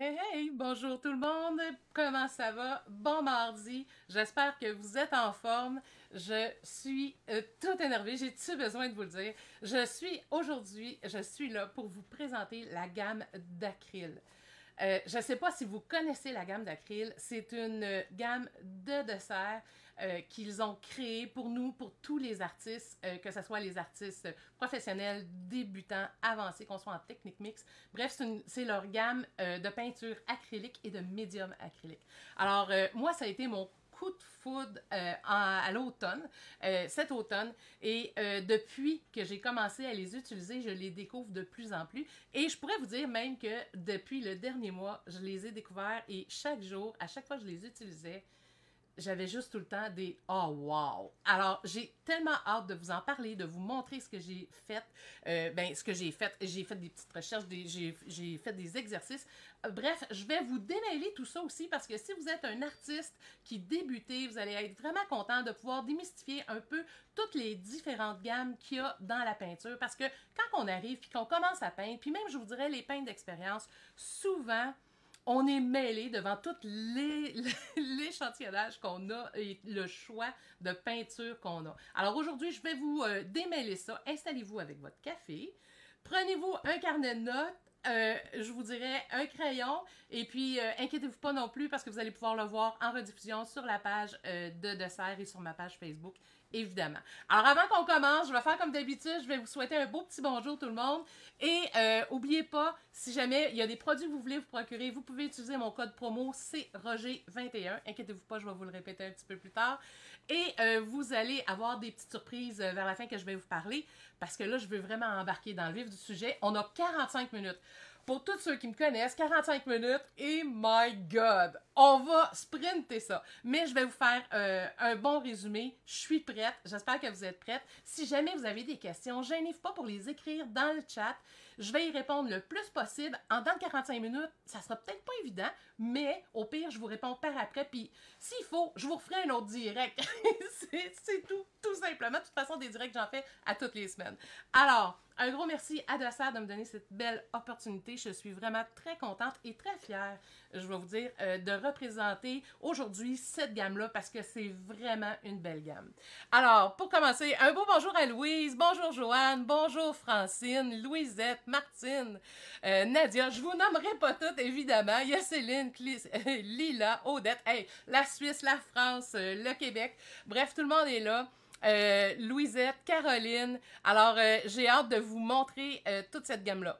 Hey, hey, bonjour tout le monde, comment ça va? Bon mardi, j'espère que vous êtes en forme. Je suis euh, tout énervée, j'ai-tu besoin de vous le dire? Je suis aujourd'hui, je suis là pour vous présenter la gamme d'acryl. Euh, je ne sais pas si vous connaissez la gamme d'acryl, c'est une euh, gamme de dessert euh, qu'ils ont créé pour nous, pour tous les artistes, euh, que ce soit les artistes professionnels, débutants, avancés, qu'on soit en technique mix. Bref, c'est leur gamme euh, de peinture acrylique et de médium acrylique. Alors, moi, ça a été mon coup de foudre à l'automne, cet automne. Et depuis que j'ai commencé à les utiliser, je les découvre de plus en plus. Et je pourrais vous dire même que depuis le dernier mois, je les ai découverts et chaque jour, à chaque fois que je les utilisais, j'avais juste tout le temps des oh wow. Alors, j'ai tellement hâte de vous en parler, de vous montrer ce que j'ai fait. Euh, ben, ce que j'ai fait, j'ai fait des petites recherches, j'ai fait des exercices. Euh, bref, je vais vous démêler tout ça aussi parce que si vous êtes un artiste qui débutez, vous allez être vraiment content de pouvoir démystifier un peu toutes les différentes gammes qu'il y a dans la peinture parce que quand on arrive puis qu'on commence à peindre, puis même je vous dirais les peintres d'expérience, souvent on est mêlé devant tout l'échantillonnage les, qu'on a et le choix de peinture qu'on a. Alors aujourd'hui, je vais vous euh, démêler ça. Installez-vous avec votre café. Prenez-vous un carnet de notes. Euh, je vous dirais un crayon et puis euh, inquiétez-vous pas non plus parce que vous allez pouvoir le voir en rediffusion sur la page de Dessert et sur ma page Facebook évidemment. Alors, avant qu'on commence, je vais faire comme d'habitude, je vais vous souhaiter un beau petit bonjour tout le monde. Et n'oubliez euh, pas, si jamais il y a des produits que vous voulez vous procurer, vous pouvez utiliser mon code promo roger 21 Inquiétez-vous pas, je vais vous le répéter un petit peu plus tard. Et euh, vous allez avoir des petites surprises euh, vers la fin que je vais vous parler, parce que là, je veux vraiment embarquer dans le vif du sujet. On a 45 minutes pour tous ceux qui me connaissent, 45 minutes et my god, on va sprinter ça. Mais je vais vous faire euh, un bon résumé. Je suis prête. J'espère que vous êtes prête. Si jamais vous avez des questions, gênez-vous pas pour les écrire dans le chat. Je vais y répondre le plus possible. En dans 45 minutes, ça sera peut-être pas évident, mais au pire, je vous réponds par après. Puis s'il faut, je vous referai un autre direct. c'est tout, tout simplement. De toute façon, des directs, j'en fais à toutes les semaines. Alors, un gros merci à Dossard de me donner cette belle opportunité. Je suis vraiment très contente et très fière, je vais vous dire, euh, de représenter aujourd'hui cette gamme-là parce que c'est vraiment une belle gamme. Alors, pour commencer, un beau bonjour à Louise, bonjour Joanne, bonjour Francine, Louisette, Martine, euh, Nadia. Je vous nommerai pas toutes, évidemment. Il y a Céline, euh, Lila, Odette, la Suisse, la France, le Québec. Bref, tout le monde est là. Euh, Louisette, Caroline. Alors, euh, j'ai hâte de vous montrer euh, toute cette gamme-là.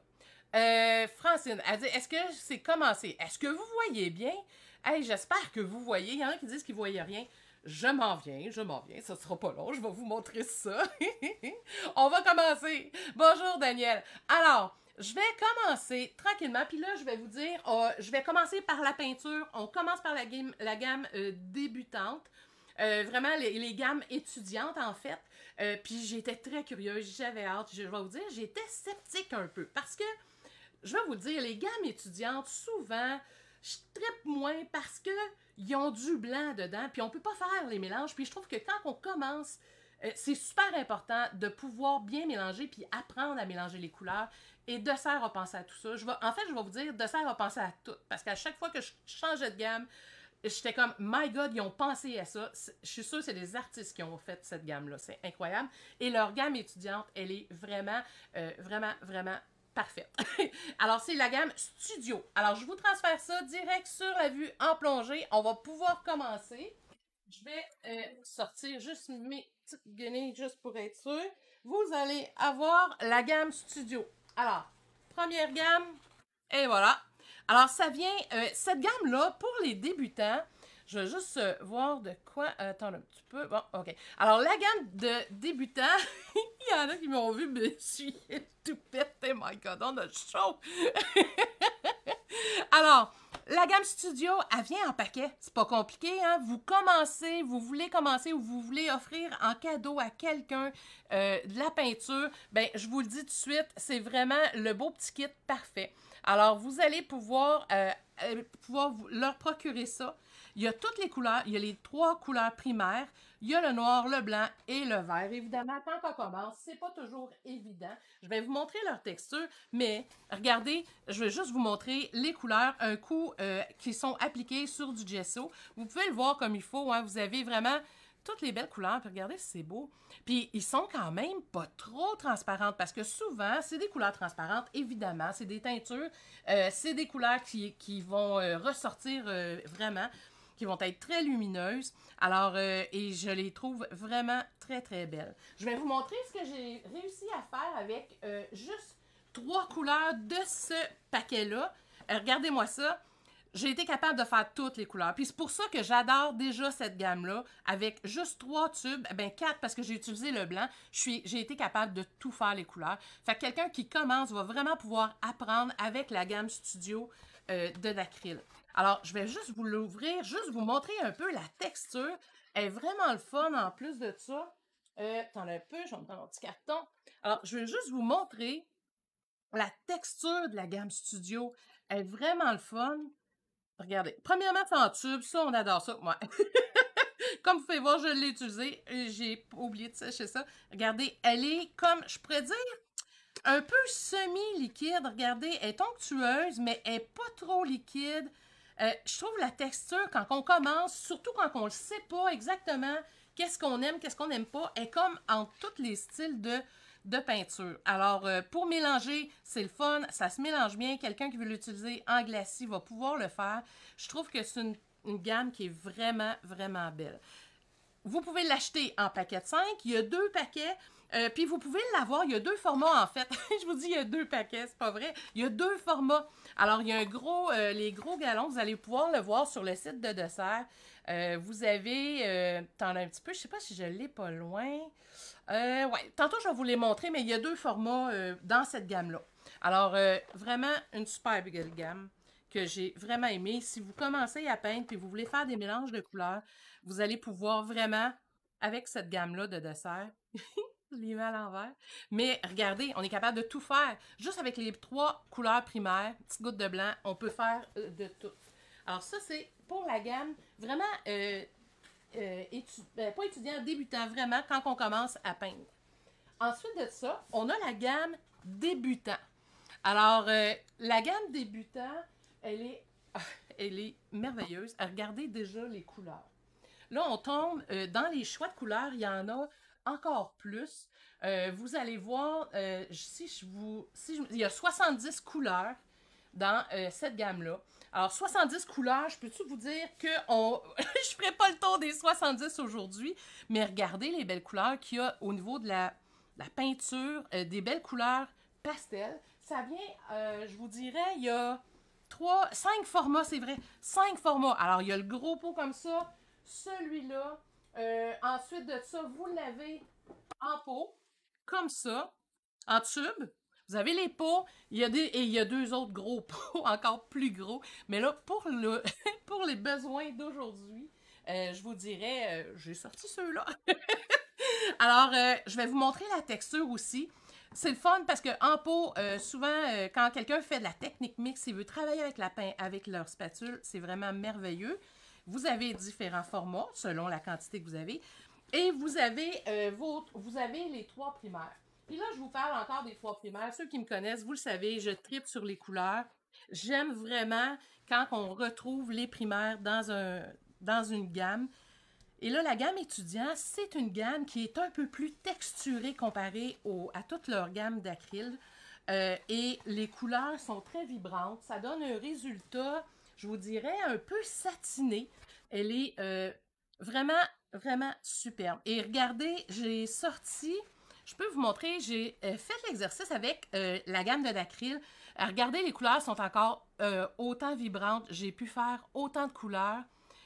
Francine, elle dit Est-ce que c'est commencé Est-ce que vous voyez bien Hey, j'espère que vous voyez. Il y en hein, a qui disent qu'ils ne voyaient rien. Je m'en viens, je m'en viens, ça sera pas long, je vais vous montrer ça. On va commencer. Bonjour Daniel. Alors, je vais commencer tranquillement, puis là, je vais vous dire, oh, je vais commencer par la peinture. On commence par la, la gamme débutante. Euh, vraiment, les, gammes étudiantes, en fait. Euh, puis j'étais très curieuse, j'avais hâte. Je, vais vous dire, j'étais sceptique un peu. Parce que, je vais vous dire, les gammes étudiantes, souvent, je trippe moins parce que ils ont du blanc dedans, puis on peut pas faire les mélanges. Puis je trouve que quand on commence, euh, c'est super important de pouvoir bien mélanger, puis apprendre à mélanger les couleurs. Et de serre a à tout ça. Je en fait, je vais vous dire, de serre repenser à tout. Parce qu'à chaque fois que je changeais de gamme, j'étais comme, my God, ils ont pensé à ça. Je suis sûre que c'est des artistes qui ont fait cette gamme-là. C'est incroyable. Et leur gamme étudiante, elle est vraiment, euh, vraiment, vraiment parfaite. Alors, c'est la gamme Studio. Alors, je vous transfère ça direct sur la vue en plongée. On va pouvoir commencer. Je vais euh, sortir juste mes petites guenilles, juste pour être sûr. Vous allez avoir la gamme Studio. Alors, première gamme, et voilà. Alors, ça vient, euh, cette gamme-là, pour les débutants, je vais juste euh, voir de quoi. Euh, attends un petit peu. Bon, OK. Alors, la gamme de débutants, il y en a qui m'ont vu mais je suis tout pété. My God, on a chaud! Alors, la gamme studio, elle vient en paquet. C'est pas compliqué, hein? Vous commencez, vous voulez commencer ou vous voulez offrir en cadeau à quelqu'un de la peinture, ben je vous le dis tout de suite, c'est vraiment le beau petit kit parfait. Alors, vous allez pouvoir, euh, euh, leur procurer ça. Il y a toutes les couleurs. Il y a les trois couleurs primaires. Il y a le noir, le blanc et le vert. Évidemment, tant qu'on commence, c'est pas toujours évident. Je vais vous montrer leur texture, mais regardez, je vais juste vous montrer les couleurs, un coup euh, qui sont appliquées sur du gesso. Vous pouvez le voir comme il faut. Hein. Vous avez vraiment toutes les belles couleurs, puis regardez si c'est beau. Puis ils sont quand même pas trop transparentes, parce que souvent, c'est des couleurs transparentes, évidemment, c'est des teintures, euh, c'est des couleurs qui, vont euh, ressortir euh, vraiment, qui vont être très lumineuses. Alors, et je les trouve vraiment très, très belles. Je vais vous montrer ce que j'ai réussi à faire avec juste trois couleurs de ce paquet-là. Regardez-moi ça j'ai été capable de faire toutes les couleurs. Puis c'est pour ça que j'adore déjà cette gamme-là, avec juste trois tubes, eh ben quatre parce que j'ai utilisé le blanc, j'ai été capable de tout faire les couleurs. Fait que quelqu'un qui commence va vraiment pouvoir apprendre avec la gamme studio euh, de d'acryl. Alors, je vais juste vous l'ouvrir, juste vous montrer un peu la texture. Elle est vraiment le fun en plus de ça. Euh, as un peu, je vais me prendre petit carton. Alors, je vais juste vous montrer la texture de la gamme studio. Elle est vraiment le fun. Regardez. Premièrement, c'est en tube. Ça, on adore ça. Moi. comme vous pouvez voir, je l'ai utilisé. J'ai oublié de sécher ça. Regardez, elle est comme, je pourrais dire, un peu semi-liquide. Regardez, elle est onctueuse, mais elle n'est pas trop liquide. Euh, je trouve la texture, quand on commence, surtout quand on ne sait pas exactement qu'est-ce qu'on aime, qu'est-ce qu'on n'aime pas, est comme en tous les styles de de peinture. Alors, euh, pour mélanger, c'est le fun, ça se mélange bien. Quelqu'un qui veut l'utiliser en glacis va pouvoir le faire. Je trouve que c'est une, gamme qui est vraiment, vraiment belle. Vous pouvez l'acheter en paquet de 5. Il y a deux paquets. Euh, puis vous pouvez l'avoir, il y a deux formats en fait. je vous dis, il y a deux paquets, c'est pas vrai. Il y a deux formats. Alors, il y a un gros, euh, les gros galons, vous allez pouvoir le voir sur le site de Dessert. Euh, vous avez, t'en as un petit peu, je sais pas si je l'ai pas loin. ouais, tantôt je vais vous les montrer, mais il y a deux formats dans cette gamme-là. Alors, vraiment une super gamme que j'ai vraiment aimée. Si vous commencez à peindre et vous voulez faire des mélanges de couleurs, vous allez pouvoir vraiment, avec cette gamme-là de dessert, l'envers. Mais regardez, on est capable de tout faire. Juste avec les trois couleurs primaires, petite goutte de blanc, on peut faire euh, de tout. Alors ça, c'est pour la gamme vraiment, euh, euh, ben, pas étudiant, débutant vraiment quand on commence à peindre. Ensuite de ça, on a la gamme débutant. Alors, la gamme débutant, elle est, elle est merveilleuse. Regardez déjà les couleurs. Là, on tombe dans les choix de couleurs. Il y en a encore plus. Euh, vous allez voir, euh, si je vous, il y a 70 couleurs dans euh, cette gamme-là. Alors, 70 couleurs, je peux-tu vous dire que je ne ferai pas le tour des 70 aujourd'hui, mais regardez les belles couleurs qu'il y a au niveau de la, peinture, des belles couleurs pastel. Ça vient, je vous dirais, il y a trois, 5 formats, c'est vrai, 5 formats. Alors, il y a le gros pot comme ça, celui-là, euh, ensuite de ça, vous l'avez en pot, comme ça, en tube. Vous avez les pots, il y a et il y a deux autres gros pots, encore plus gros. Mais là, pour, pour les besoins d'aujourd'hui, euh, je vous dirais, euh, j'ai sorti ceux-là. Alors, je vais vous montrer la texture aussi. C'est le fun parce que en pot, souvent, quand quelqu'un fait de la technique mixte, il veut travailler avec la peinture, avec leur spatule, c'est vraiment merveilleux. Vous avez différents formats selon la quantité que vous avez. Et vous avez, euh, vous avez les trois primaires. Puis là, je vous parle encore des trois primaires. Ceux qui me connaissent, vous le savez, je tripe sur les couleurs. J'aime vraiment quand on retrouve les primaires dans, un, dans une gamme. Et là, la gamme étudiant, c'est une gamme qui est un peu plus texturée comparée à toute leur gamme d'acryl. Euh, et les couleurs sont très vibrantes. Ça donne un résultat je vous dirais, un peu satinée. Elle est euh, vraiment, vraiment superbe. Et regardez, j'ai sorti, je peux vous montrer, j'ai euh, fait l'exercice avec euh, la gamme de d'acryl. Regardez, les couleurs sont encore autant vibrantes. J'ai pu faire autant de couleurs.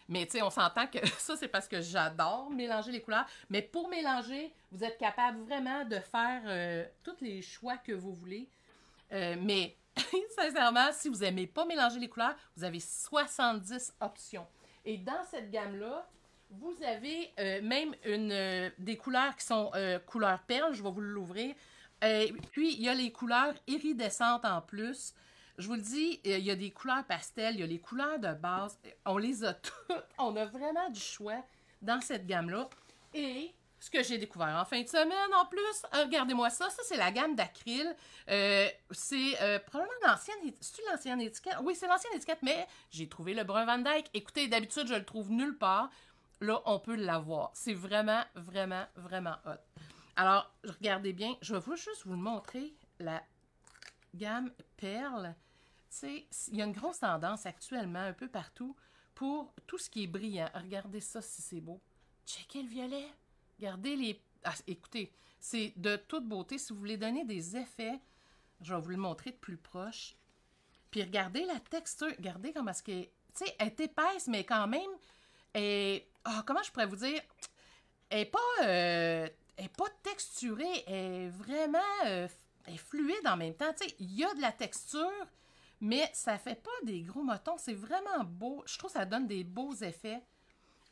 Mais tu sais, on s'entend que ça, c'est parce que j'adore mélanger les couleurs. Mais pour mélanger, vous êtes capable vraiment de faire tous les choix que vous voulez. mais Sincèrement, si vous n'aimez pas mélanger les couleurs, vous avez 70 options. Et dans cette gamme-là, vous avez euh, même euh, des couleurs qui sont euh, couleurs perles. Je vais vous l'ouvrir. puis, il y a les couleurs iridescentes en plus. Je vous le dis, il y a des couleurs pastel, il y a les couleurs de base. On les a toutes. On a vraiment du choix dans cette gamme-là. Et ce que j'ai découvert en fin de semaine en plus. Euh, regardez-moi ça. Ça, c'est la gamme d'acryl. Euh, c'est euh, probablement l'ancienne... C'est-tu l'ancienne étiquette? Oui, c'est l'ancienne étiquette, mais j'ai trouvé le brun Van Dyke. Écoutez, d'habitude, je le trouve nulle part. Là, on peut l'avoir. C'est vraiment, vraiment, vraiment hot. Alors, regardez bien. Je vais juste vous montrer, la gamme perle. Tu il y a une grosse tendance actuellement, un peu partout, pour tout ce qui est brillant. Regardez ça, si c'est beau. Check le violet! Regardez les... Ah, écoutez, c'est de toute beauté. Si vous voulez donner des effets, je vais vous le montrer de plus proche. Puis regardez la texture. Regardez comment est-ce qu'elle Tu sais, elle est épaisse, mais quand même... Et ah, comment je pourrais vous dire? Elle n'est pas, euh, pas texturée. Elle est vraiment... Euh, est fluide en même temps. Tu sais, il y a de la texture, mais ça fait pas des gros motons. C'est vraiment beau. Je trouve que ça donne des beaux effets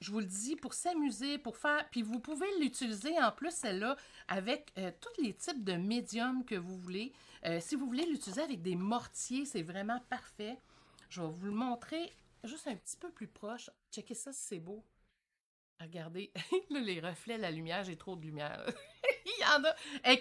je vous le dis, pour s'amuser, pour faire. Puis vous pouvez l'utiliser en plus, celle-là, avec euh, tous les types de médiums que vous voulez. Euh, si vous voulez l'utiliser avec des mortiers, c'est vraiment parfait. Je vais vous le montrer juste un petit peu plus proche. Checkez ça si c'est beau. Regardez, les reflets, la lumière, j'ai trop de lumière. il y en a. Elle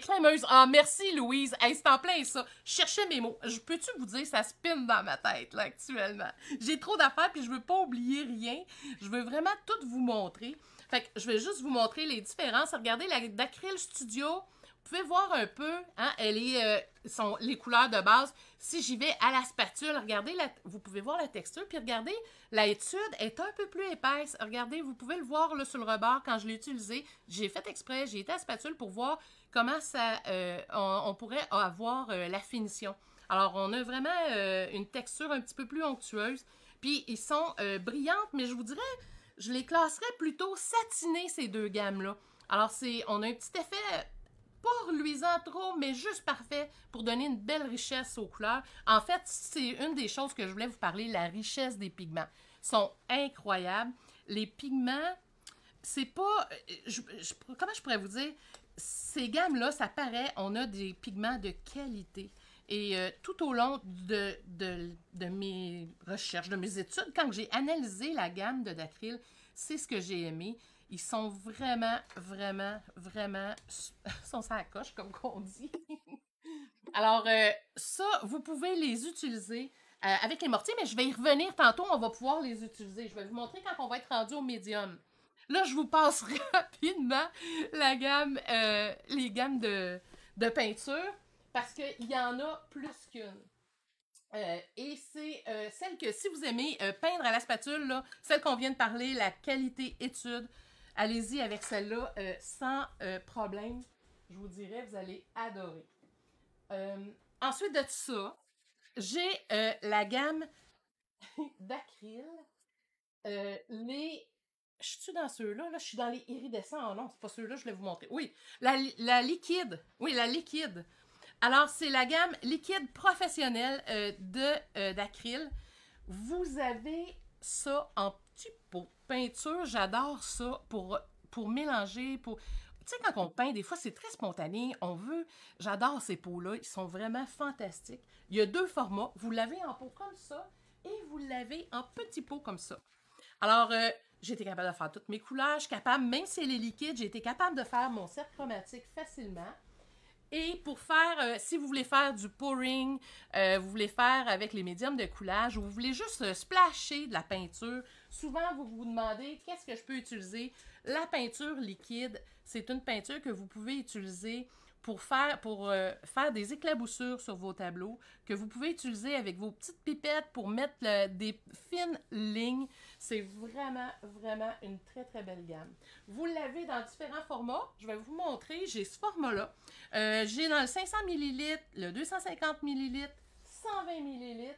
Ah, merci, Louise. Hey, c'est en plein ça. Je cherchais mes mots. peux-tu vous dire, ça spinne dans ma tête, actuellement. J'ai trop d'affaires, puis je veux pas oublier rien. Je veux vraiment tout vous montrer. Fait que je vais juste vous montrer les différences. Regardez, la Dacryl Studio, pouvez voir un peu hein, les, euh, les couleurs de base. Si j'y vais à la spatule, regardez, vous pouvez voir la texture, puis regardez, la étude est un peu plus épaisse. Regardez, vous pouvez le voir là, sur le rebord quand je l'ai utilisé. J'ai fait exprès, j'ai été à la spatule pour voir comment ça, euh, on, pourrait avoir euh, la finition. Alors, on a vraiment une texture un petit peu plus onctueuse. Puis, ils sont brillantes, mais je vous dirais, je les classerais plutôt satinées, ces deux gammes-là. Alors, on a un petit effet pas reluisant trop, mais juste parfait pour donner une belle richesse aux couleurs. En fait, c'est une des choses que je voulais vous parler, la richesse des pigments. Ils sont incroyables. Les pigments, c'est pas... Euh, je, comment je pourrais vous dire? Ces gammes-là, ça paraît, on a des pigments de qualité. Et euh, tout au long de, de, de, mes recherches, de mes études, quand j'ai analysé la gamme de dacryl, c'est ce que j'ai aimé. Ils sont vraiment, vraiment, vraiment, sont ça coche, comme on dit. Alors, euh, ça, vous pouvez les utiliser euh, avec les mortiers, mais je vais y revenir tantôt. On va pouvoir les utiliser. Je vais vous montrer quand on va être rendu au médium. Là, je vous passe rapidement la gamme, euh, les gammes de, de peinture parce qu'il y en a plus qu'une. et c'est celle que si vous aimez peindre à la spatule, celle qu'on vient de parler, la qualité étude, Allez-y avec celle-là euh, sans euh, problème. Je vous dirais, vous allez adorer. Euh, ensuite de ça, j'ai la gamme d'acryl. les. Je suis dans ceux-là, là? Je suis dans les iridescents. Oh non, c'est pas ceux-là, je vais vous montrer. Oui, la, liquide. Oui, la liquide. Alors, c'est la gamme liquide professionnelle de d'acryl. Vous avez ça en Petit pot. Peinture, j'adore ça pour, pour mélanger, pour... Tu sais, quand on peint, des fois, c'est très spontané. On veut... J'adore ces pots-là. Ils sont vraiment fantastiques. Il y a deux formats. Vous l'avez en pot comme ça et vous l'avez en petit pot comme ça. Alors, euh, j'ai été capable de faire toutes mes couleurs. Je suis capable, même si elle est liquide, j'ai été capable de faire mon cercle chromatique facilement. Et pour faire, euh, si vous voulez faire du pouring, euh, vous voulez faire avec les médiums de coulage, ou vous voulez juste splasher de la peinture Souvent, vous vous demandez qu'est-ce que je peux utiliser. La peinture liquide, c'est une peinture que vous pouvez utiliser pour faire, pour, euh, faire des éclaboussures sur vos tableaux, que vous pouvez utiliser avec vos petites pipettes pour mettre des fines lignes. C'est vraiment, vraiment une très, très belle gamme. Vous l'avez dans différents formats. Je vais vous montrer. J'ai ce format-là. Euh, j'ai dans le 500 ml, le 250 ml, 120 ml,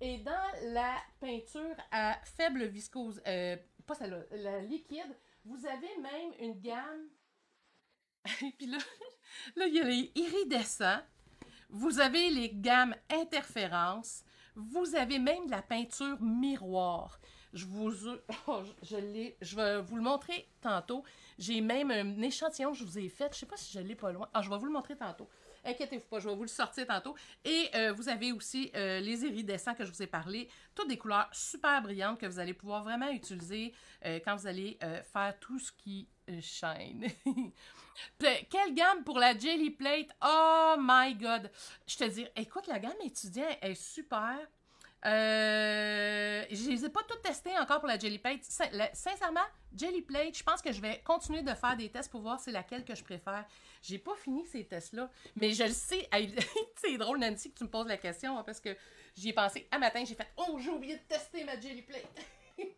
et dans la peinture à faible viscose, euh, pas celle-là, la liquide, vous avez même une gamme. Et puis là, là, il y a les iridescents. Vous avez les gammes interférences. Vous avez même la peinture miroir. Je vous, oh, je, je vais vous le montrer tantôt. J'ai même un échantillon que je vous ai fait. Je ne sais pas si je l'ai pas loin. Ah, je vais vous le montrer tantôt. Inquiétez-vous pas, je vais vous le sortir tantôt. Et euh, vous avez aussi euh, les iridescents que je vous ai parlé. Toutes des couleurs super brillantes que vous allez pouvoir vraiment utiliser euh, quand vous allez faire tout ce qui chaîne. Quelle gamme pour la Jelly Plate? Oh my God! Je te dis, eh, écoute, la gamme étudiant est super. Euh, je les ai pas toutes testées encore pour la Jelly Plate. sincèrement, Jelly Plate, je pense que je vais continuer de faire des tests pour voir c'est laquelle que je préfère. J'ai pas fini ces tests-là, mais je le sais. c'est drôle, Nancy, que tu me poses la question hein, parce que j'y ai pensé un matin. J'ai fait Oh, j'ai oublié de tester ma Jelly Plate.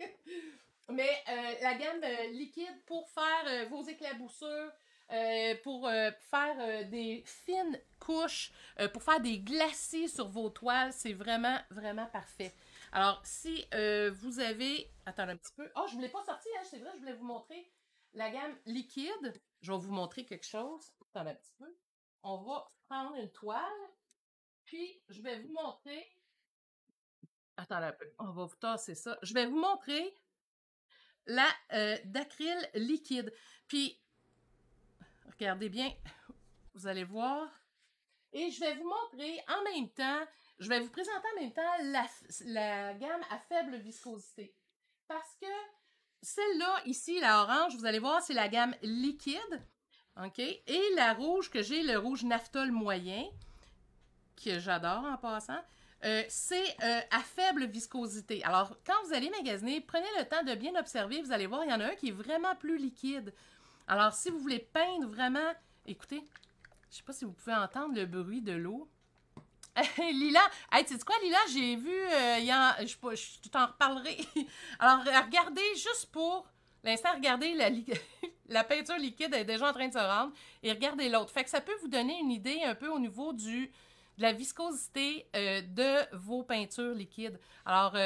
mais euh, la gamme euh, liquide pour faire euh, vos éclaboussures, euh, pour euh, faire euh, des fines couches, pour faire des glacis sur vos toiles. C'est vraiment, vraiment parfait. Alors, si vous avez... Attendez un petit peu. Oh, je ne voulais pas sortir, hein? c'est vrai, je voulais vous montrer la gamme liquide. Je vais vous montrer quelque chose. Attendez un petit peu. On va prendre une toile, puis je vais vous montrer... Attendez un peu, on va vous tasser ça. Je vais vous montrer la d'acryl liquide. Puis Regardez bien. Vous allez voir. Et je vais vous montrer en même temps, je vais vous présenter en même temps la, gamme à faible viscosité. Parce que celle-là, ici, la orange, vous allez voir, c'est la gamme liquide. OK? Et la rouge que j'ai, le rouge naphtol moyen, que j'adore en passant, euh, c'est euh, à faible viscosité. Alors, quand vous allez magasiner, prenez le temps de bien observer. Vous allez voir, il y en a un qui est vraiment plus liquide. Alors, si vous voulez peindre vraiment, écoutez, je sais pas si vous pouvez entendre le bruit de l'eau. Lila, hey, tu sais quoi, Lila, j'ai vu, euh, y a, je, je t'en reparlerai. Alors, euh, regardez juste pour l'instant, regardez la, la, peinture liquide est déjà en train de se rendre et regardez l'autre. Fait que ça peut vous donner une idée un peu au niveau du, de la viscosité euh, de vos peintures liquides. Alors,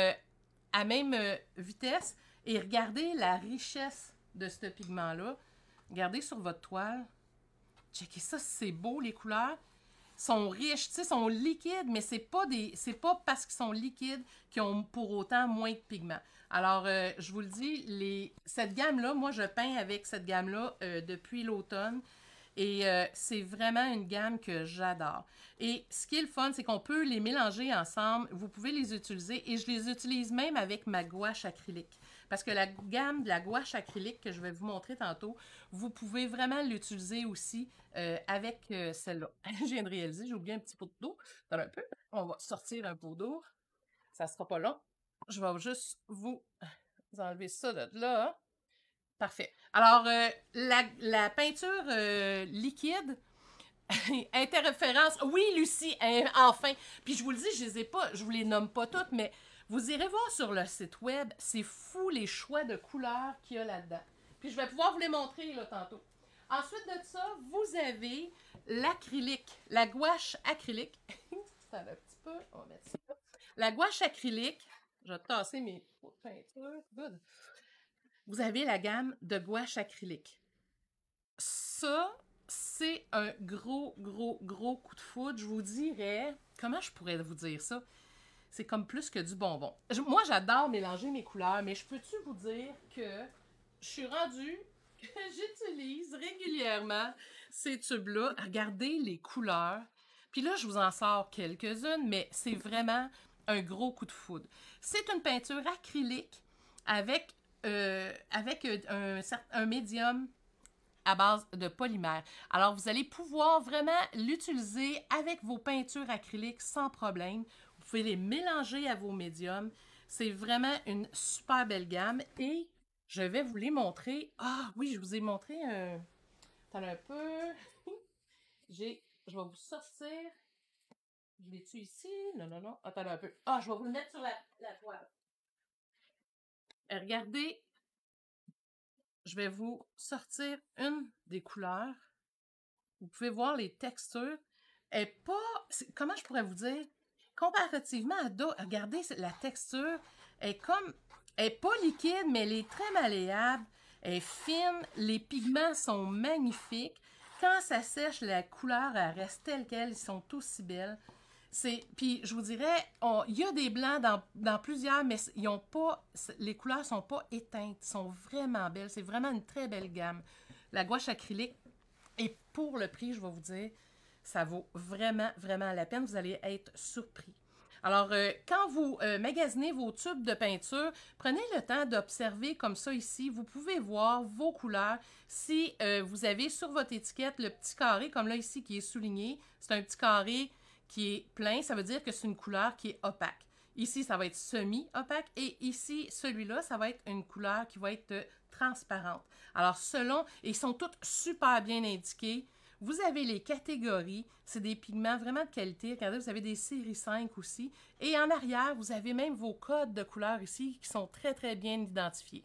à même vitesse et regardez la richesse de ce pigment-là. Regardez sur votre toile. Checkez ça, c'est beau les couleurs. Sont riches, tu sais, sont liquides, mais c'est pas des, c'est pas parce qu'ils sont liquides qu'ils ont pour autant moins de pigments. Alors, euh, je vous le dis, les, cette gamme-là, moi, je peins avec cette gamme-là euh, depuis l'automne. Et euh, c'est vraiment une gamme que j'adore. Et ce qui est le fun, c'est qu'on peut les mélanger ensemble. Vous pouvez les utiliser. Et je les utilise même avec ma gouache acrylique. Parce que la gamme de la gouache acrylique que je vais vous montrer tantôt, vous pouvez vraiment l'utiliser aussi euh, avec euh, celle-là. je viens de réaliser, j'ai oublié un petit pot d'eau. Dans un peu, on va sortir un pot d'eau. Ça sera pas long. Je vais juste vous enlever ça de là. Parfait. Alors, euh, la, peinture liquide, interférence. Oui, Lucie, hein, enfin. Puis je vous le dis, je les ai pas, je vous les nomme pas toutes, mais vous irez voir sur le site web, c'est fou les choix de couleurs qu'il y a là-dedans. Puis je vais pouvoir vous les montrer là tantôt. Ensuite de ça, vous avez l'acrylique, la gouache acrylique. va un petit peu, on va mettre ça. La gouache acrylique, je vais tasser mes peintures. Vous avez la gamme de gouache acrylique. Ça, c'est un gros, gros, gros coup de foudre. Je vous dirais, comment je pourrais vous dire ça? c'est comme plus que du bonbon. moi, j'adore mélanger mes couleurs, mais je peux-tu vous dire que je suis rendue que j'utilise régulièrement ces tubes-là. Regardez les couleurs. Puis là, je vous en sors quelques-unes, mais c'est vraiment un gros coup de foudre. C'est une peinture acrylique avec, euh, avec euh, un médium à base de polymère. Alors, vous allez pouvoir vraiment l'utiliser avec vos peintures acryliques sans problème pouvez les mélanger à vos médiums. C'est vraiment une super belle gamme. Et je vais vous les montrer. Ah oui, je vous ai montré un... Attends un peu. J'ai... Je vais vous sortir. Je l'ai-tu ici? Non, non, non. Attendez un peu. Ah, je vais vous le mettre sur la, toile. Eh, regardez. Je vais vous sortir une des couleurs. Vous pouvez voir les textures. Et pas... Comment je pourrais vous dire? Comparativement à d'autres, regardez, la texture est comme, est pas liquide, mais elle est très malléable, elle est fine, les pigments sont magnifiques. Quand ça sèche, la couleur reste telle qu'elle, ils sont aussi belles. Puis je vous dirais, il y a des blancs dans, plusieurs, mais ils ont pas, les couleurs sont pas éteintes, sont vraiment belles. C'est vraiment une très belle gamme. La gouache acrylique, et pour le prix, je vais vous dire, ça vaut vraiment, vraiment la peine. Vous allez être surpris. Alors, euh, quand vous euh, magasinez vos tubes de peinture, prenez le temps d'observer comme ça ici. Vous pouvez voir vos couleurs. Si euh, vous avez sur votre étiquette le petit carré, comme là ici, qui est souligné, c'est un petit carré qui est plein. Ça veut dire que c'est une couleur qui est opaque. Ici, ça va être semi-opaque et ici, celui-là, ça va être une couleur qui va être transparente. Alors, selon, ils sont tous super bien indiqués. Vous avez les catégories, c'est des pigments vraiment de qualité. Regardez, vous avez des séries 5 aussi. Et en arrière, vous avez même vos codes de couleurs ici qui sont très, très bien identifiés.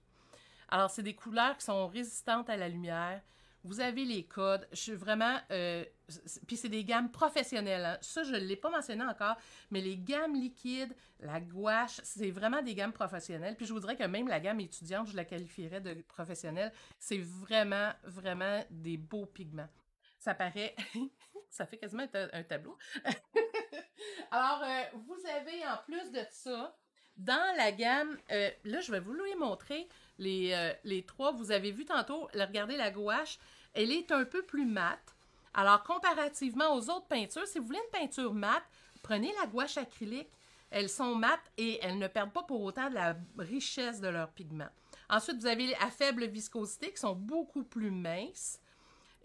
Alors, c'est des couleurs qui sont résistantes à la lumière. Vous avez les codes. Je suis vraiment... Euh, puis c'est des gammes professionnelles. Hein. Ça, je ne l'ai pas mentionné encore, mais les gammes liquides, la gouache, c'est vraiment des gammes professionnelles. Puis je vous dirais que même la gamme étudiante, je la qualifierais de professionnelle. C'est vraiment, vraiment des beaux pigments. Ça paraît, ça fait quasiment un, tableau. Alors, euh, vous avez en plus de ça, dans la gamme, euh, là, je vais vous les montrer, les, euh, les trois. Vous avez vu tantôt, regardez la gouache, elle est un peu plus mate. Alors, comparativement aux autres peintures, si vous voulez une peinture mate, prenez la gouache acrylique. Elles sont mates et elles ne perdent pas pour autant de la richesse de leurs pigments. Ensuite, vous avez à faible viscosité qui sont beaucoup plus minces.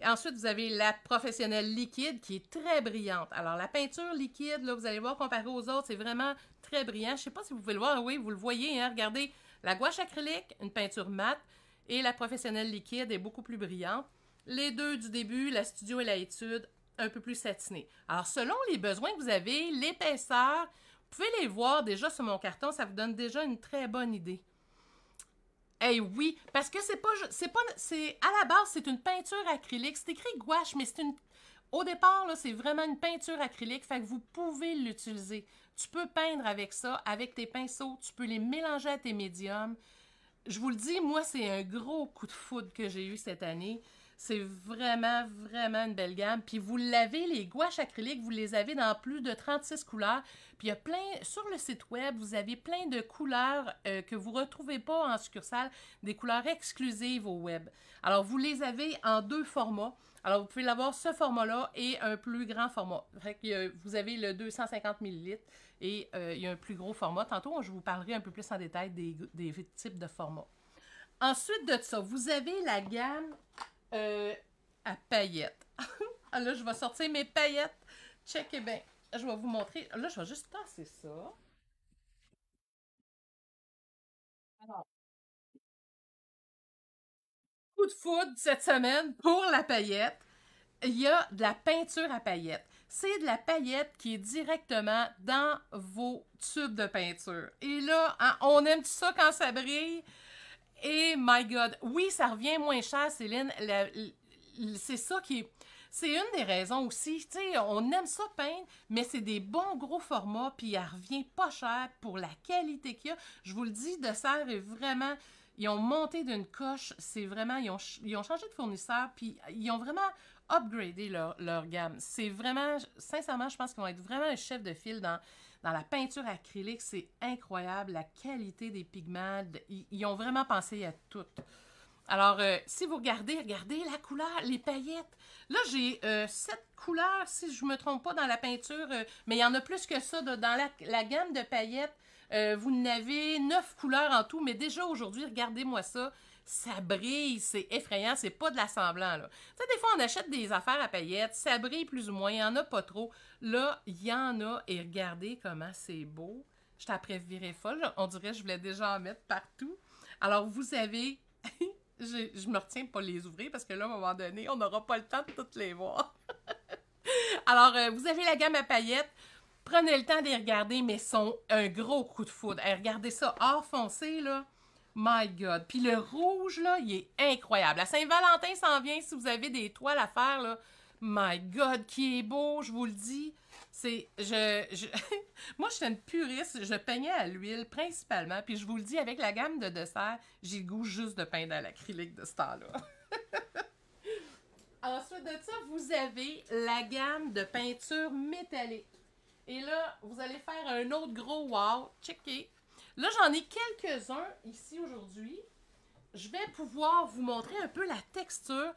Ensuite, vous avez la professionnelle liquide qui est très brillante. Alors, la peinture liquide, là, vous allez voir, comparée aux autres, c'est vraiment très brillant. Je ne sais pas si vous pouvez le voir. Oui, vous le voyez. Hein. Regardez, la gouache acrylique, une peinture mate, et la professionnelle liquide est beaucoup plus brillante. Les deux du début, la studio et la étude, un peu plus satinées. Alors, selon les besoins que vous avez, l'épaisseur, vous pouvez les voir déjà sur mon carton. Ça vous donne déjà une très bonne idée. Eh oui, parce que c'est pas, c'est pas, à la base c'est une peinture acrylique. C'est écrit gouache, mais c'est une, au départ c'est vraiment une peinture acrylique. Fait que vous pouvez l'utiliser. Tu peux peindre avec ça, avec tes pinceaux. Tu peux les mélanger à tes médiums. Je vous le dis, moi c'est un gros coup de foudre que j'ai eu cette année. C'est vraiment, vraiment une belle gamme. Puis vous l'avez, les gouaches acryliques, vous les avez dans plus de 36 couleurs. Puis il y a plein, sur le site web, vous avez plein de couleurs euh, que vous ne retrouvez pas en succursale, des couleurs exclusives au web. Alors vous les avez en deux formats. Alors vous pouvez l'avoir ce format-là et un plus grand format. Euh, vous avez le 250 ml et euh, il y a un plus gros format. Tantôt, je vous parlerai un peu plus en détail des, des types de formats. Ensuite de ça, vous avez la gamme euh, à paillettes. Ah, là, je vais sortir mes paillettes. Check et eh bien. Je vais vous montrer. Là, je vais juste tasser ça. Alors, coup de foudre cette semaine pour la paillette. Il y a de la peinture à paillettes. C'est de la paillette qui est directement dans vos tubes de peinture. Et là, hein, on aime ça quand ça brille? Et my God, oui, ça revient moins cher, Céline. C'est ça qui est... C'est une des raisons aussi, tu sais, on aime ça peindre, mais c'est des bons gros formats, puis elle revient pas cher pour la qualité qu'il y a. Je vous le dis, De Serre est vraiment, ils ont monté d'une coche, c'est vraiment, ils ont, ils ont changé de fournisseur, puis ils ont vraiment upgradé leur, leur gamme. C'est vraiment, sincèrement, je pense qu'ils vont être vraiment un chef de file dans, dans la peinture acrylique, c'est incroyable la qualité des pigments. Ils, ont vraiment pensé à tout. Alors, euh, si vous regardez, regardez la couleur, les paillettes. Là, j'ai euh, sept couleurs, si je ne me trompe pas, dans la peinture, euh, mais il y en a plus que ça. Dans la, la gamme de paillettes, vous n'avez neuf couleurs en tout, mais déjà aujourd'hui, regardez-moi ça ça brille, c'est effrayant, c'est pas de l'assemblant, là. Tu sais, des fois, on achète des affaires à paillettes, ça brille plus ou moins, il y en a pas trop. Là, il y en a, et regardez comment c'est beau. Je t'apprête virer folle, on dirait que je voulais déjà en mettre partout. Alors, vous avez... je, me retiens pas les ouvrir, parce que là, à un moment donné, on n'aura pas le temps de toutes les voir. Alors, euh, vous avez la gamme à paillettes. Prenez le temps de regarder, mais sont un gros coup de foudre. Eh, regardez ça, hors foncé, là. My God. Puis le rouge, là, il est incroyable. La Saint-Valentin s'en vient. Si vous avez des toiles à faire, là, My God, qui est beau, je vous le dis. C'est, je, je suis une puriste. Je peignais à l'huile principalement. Puis je vous le dis, avec la gamme de dessert, j'ai le goût juste de peindre à l'acrylique de ce temps-là. Ensuite de ça, vous avez la gamme de peinture métallique. Et là, vous allez faire un autre gros wow. it! Là, j'en ai quelques-uns ici aujourd'hui. Je vais pouvoir vous montrer un peu la texture.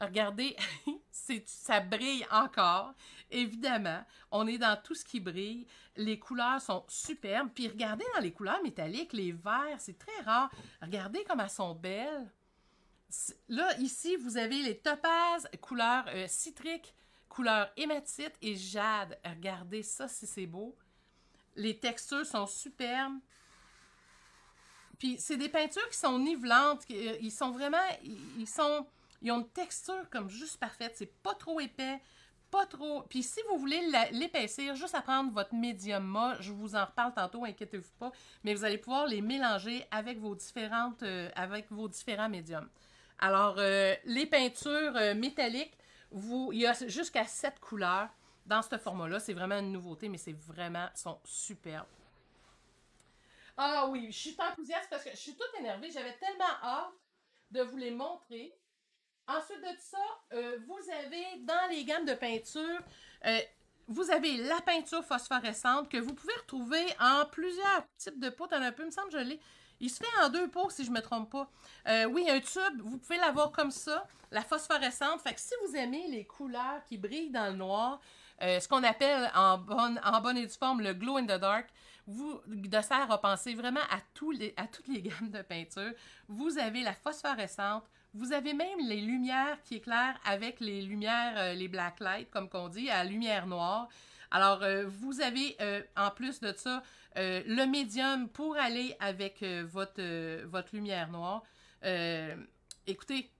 Regardez, ça brille encore. Évidemment, on est dans tout ce qui brille. Les couleurs sont superbes. Puis regardez dans les couleurs métalliques, les verts, c'est très rare. Regardez comme elles sont belles. Là, ici, vous avez les topazes, couleur euh, citrique, couleur hématite et jade. Regardez ça si c'est beau. Les textures sont superbes. Puis c'est des peintures qui sont nivelantes, qui, euh, ils sont vraiment, ils, sont, ils ont une texture comme juste parfaite, c'est pas trop épais, pas trop. Puis si vous voulez l'épaissir, juste à prendre votre médium mat, je vous en reparle tantôt, inquiétez-vous pas, mais vous allez pouvoir les mélanger avec vos différentes, euh, avec vos différents médiums. Alors euh, les peintures métalliques, vous, il y a jusqu'à 7 couleurs dans ce format-là, c'est vraiment une nouveauté, mais c'est vraiment, sont superbes. Ah oui, je suis enthousiaste parce que je suis toute énervée. J'avais tellement hâte de vous les montrer. Ensuite de ça, euh, vous avez dans les gammes de peinture, euh, vous avez la peinture phosphorescente que vous pouvez retrouver en plusieurs types de pots. T'en un peu, il me semble je l'ai. Il se fait en deux pots, si je ne me trompe pas. Euh, oui, un tube, vous pouvez l'avoir comme ça, la phosphorescente. Fait que si vous aimez les couleurs qui brillent dans le noir, ce qu'on appelle en bonne, en bonne et due forme le glow in the dark, vous, Dessert a pensé vraiment à, tous les, à toutes les gammes de peinture. Vous avez la phosphorescente, vous avez même les lumières qui éclairent avec les lumières, euh, les black light, comme qu'on dit, à lumière noire. Alors, euh, vous avez euh, en plus de ça le médium pour aller avec votre, votre lumière noire. écoutez,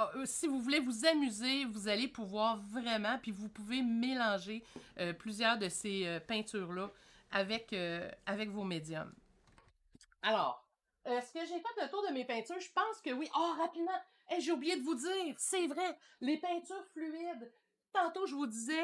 oh, si vous voulez vous amuser, vous allez pouvoir vraiment, puis vous pouvez mélanger plusieurs de ces peintures-là avec, euh, avec vos médiums. Alors, est-ce euh, que j'ai fait le tour de mes peintures? Je pense que oui. Oh, rapidement! Eh, j'ai oublié de vous dire, c'est vrai, les peintures fluides, tantôt, je vous disais,